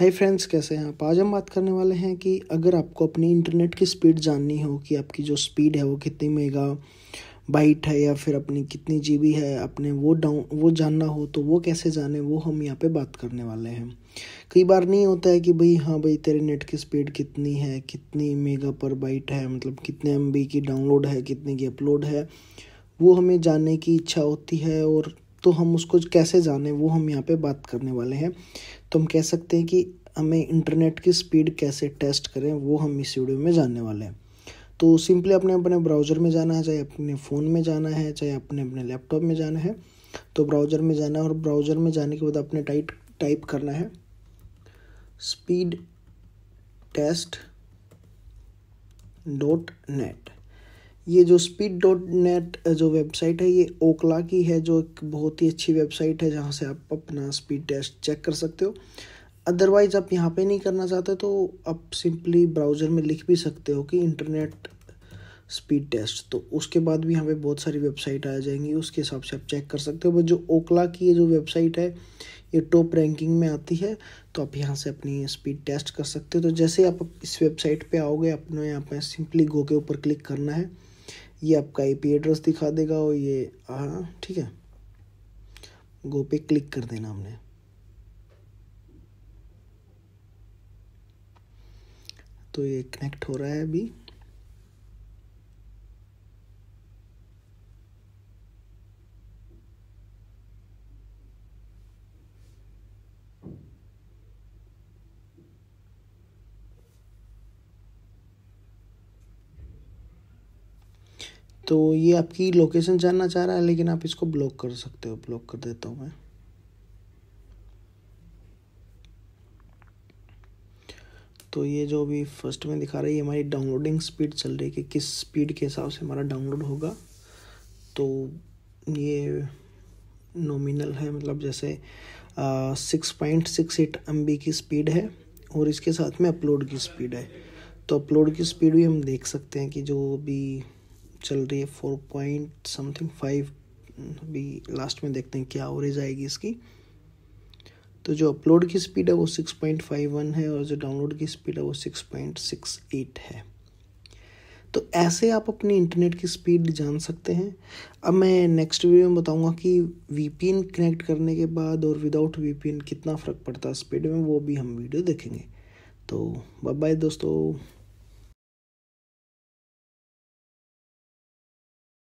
hi friends कैसे हैं आप आज हम बात करने वाले हैं कि अगर आपको अपनी इंटरनेट की स्पीड जाननी हो कि आपकी जो स्पीड है वो कितनी मेगा बाइट है या फिर अपनी कितनी जीबी है अपने वो डाउन वो जानना हो तो वो कैसे जाने वो हम यहाँ पे बात करने वाले हैं कई बार नहीं होता है कि भाई हाँ भाई तेरे नेट की स्पीड कितनी है कितनी मेगा पर बाइट है मतलब कितने एम की डाउनलोड है कितने की अपलोड है वो हमें जानने की इच्छा होती है और तो हम उसको कैसे जाने वो हम यहाँ पे बात करने वाले हैं तो हम कह सकते हैं कि हमें इंटरनेट की स्पीड कैसे टेस्ट करें वो हम इस वीडियो में जानने वाले हैं तो सिंपली अपने अपने ब्राउज़र में जाना है चाहे अपने फ़ोन में जाना है चाहे अपने अपने लैपटॉप में जाना है तो ब्राउज़र में जाना है और ब्राउज़र में जाने के बाद अपने टाइट टाइप करना है स्पीड टेस्ट डॉट नेट ये जो स्पीड डॉट नेट जो वेबसाइट है ये ओकला की है जो एक बहुत ही अच्छी वेबसाइट है जहाँ से आप अपना स्पीड टेस्ट चेक कर सकते हो अदरवाइज आप यहाँ पे नहीं करना चाहते तो आप सिंपली ब्राउज़र में लिख भी सकते हो कि इंटरनेट स्पीड टेस्ट तो उसके बाद भी यहाँ पे बहुत सारी वेबसाइट आ जाएंगी उसके हिसाब से आप चेक कर सकते हो बट जो ओकला की ये जो वेबसाइट है ये टॉप रैंकिंग में आती है तो आप यहाँ से अपनी स्पीड टेस्ट कर सकते हो तो जैसे आप इस वेबसाइट पे आओगे अपने यहाँ पे सिंपली गो के ऊपर क्लिक करना है ये आपका आई पी एड्रेस दिखा देगा और ये हाँ ठीक है गो पे क्लिक कर देना हमने तो ये कनेक्ट हो रहा है अभी तो ये आपकी लोकेशन जानना चाह रहा है लेकिन आप इसको ब्लॉक कर सकते हो ब्लॉक कर देता हूँ मैं तो ये जो अभी फर्स्ट में दिखा रही है हमारी डाउनलोडिंग स्पीड चल रही है कि किस स्पीड के हिसाब से हमारा डाउनलोड होगा तो ये नॉमिनल है मतलब जैसे six point six eight M की स्पीड है और इसके साथ में अपलोड की स्पीड है तो अपलोड की स्पीड भी हम देख सकते हैं कि जो अभी चल रही है फोर पॉइंट समथिंग फाइव अभी लास्ट में देखते हैं क्या एवरेज आएगी इसकी तो जो अपलोड की स्पीड है वो सिक्स पॉइंट फाइव वन है और जो डाउनलोड की स्पीड है वो सिक्स पॉइंट सिक्स एट है तो ऐसे आप अपनी इंटरनेट की स्पीड जान सकते हैं अब मैं नेक्स्ट वीडियो में बताऊंगा कि वी कनेक्ट करने के बाद और विदाउट वी कितना फ़र्क पड़ता है स्पीड में वो भी हम वीडियो देखेंगे तो बाय बाय दोस्तों